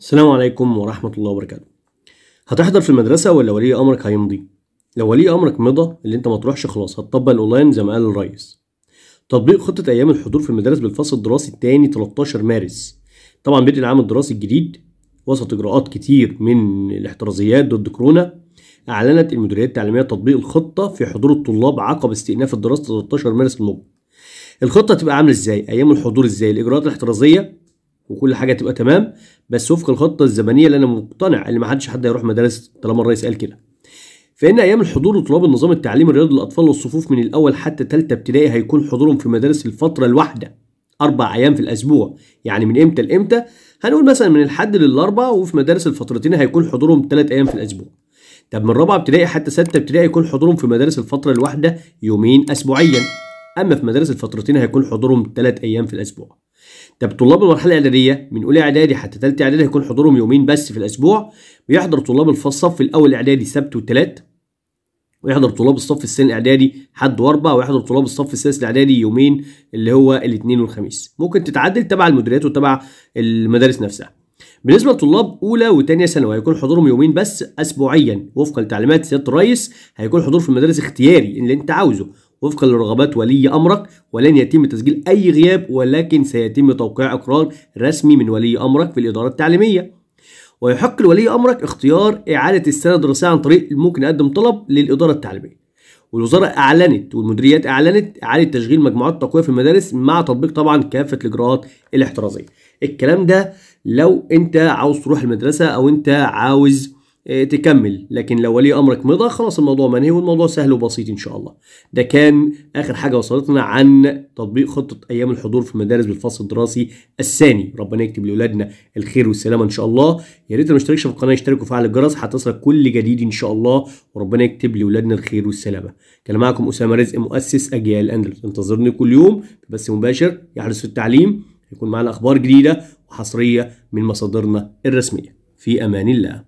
السلام عليكم ورحمة الله وبركاته هتحضر في المدرسة ولا ولي أمرك هيمضي؟ لو ولي أمرك مضى اللي أنت ما تروحش خلاص هتطبق الأونلاين زي ما قال الريس تطبيق خطة أيام الحضور في المدارس بالفصل الدراسي الثاني 13 مارس طبعا بدء العام الدراسي الجديد وسط إجراءات كتير من الاحترازيات ضد كورونا أعلنت المديريات التعليمية تطبيق الخطة في حضور الطلاب عقب استئناف الدراسة 13 مارس المقبل الخطة تبقى عاملة إزاي؟ أيام الحضور إزاي؟ الإجراءات الاحترازية وكل حاجه تبقى تمام بس وفق الخطه الزمنيه اللي انا مقتنع ان ما حدش حد هيروح مدارس طالما الرئيس قال كده فإن أيام الحضور لطلاب النظام التعليمي الرياضي للأطفال والصفوف من الأول حتى ثالثه ابتدائي هيكون حضورهم في مدارس الفترة الواحدة أربع أيام في الأسبوع يعني من إمتى لإمتى هنقول مثلا من الحد للأربع وفي مدارس الفترتين هيكون حضورهم ثلاث أيام في الأسبوع طب من رابعة ابتدائي حتى ستة ابتدائي هيكون حضورهم في مدارس الفترة الواحدة يومين أسبوعيا أما في مدارس الفترتين هيكون حضورهم ثلاث أيام في الأسبوع طب طلاب المرحله الاعداديه من اولى اعدادي حتى ثالثه اعدادي هيكون حضورهم يومين بس في الاسبوع بيحضر طلاب الصف الاول اعدادي سبت وثلاث ويحضر طلاب الصف الثاني الاعدادي حد واربع ويحضر طلاب الصف السادس الاعدادي يومين اللي هو الاثنين والخميس ممكن تتعدل تبع المديريات وتبع المدارس نفسها بالنسبه لطلاب اولى وثانيه ثانوي هيكون حضورهم يومين بس اسبوعيا وفقا لتعليمات سياده الرئيس هيكون حضور في المدارس اختياري اللي انت عاوزه وفقا لرغبات ولي أمرك ولن يتم تسجيل أي غياب ولكن سيتم توقيع إقرار رسمي من ولي أمرك في الإدارة التعليمية ويحق لولي أمرك اختيار إعادة السنة الدراسية عن طريق ممكن أقدم طلب للإدارة التعليمية والوزارة أعلنت والمديريات أعلنت إعادة تشغيل مجموعات التقوية في المدارس مع تطبيق طبعا كافة الإجراءات الاحترازية الكلام ده لو أنت عاوز تروح المدرسة أو أنت عاوز آه، تكمل لكن لو ولي امرك مضى خلاص الموضوع منهي والموضوع سهل وبسيط ان شاء الله ده كان اخر حاجه وصلتنا عن تطبيق خطه ايام الحضور في المدارس بالفصل الدراسي الثاني ربنا يكتب لاولادنا الخير والسلامه ان شاء الله يا ريت ما اشتركش في القناه يشترك وفعل الجرس هتصلك كل جديد ان شاء الله وربنا يكتب لاولادنا الخير والسلامه كان معكم اسامه رزق مؤسس اجيال اندلس انتظرني كل يوم بس مباشر يحدث في التعليم هيكون معنا اخبار جديده وحصريه من مصادرنا الرسميه في امان الله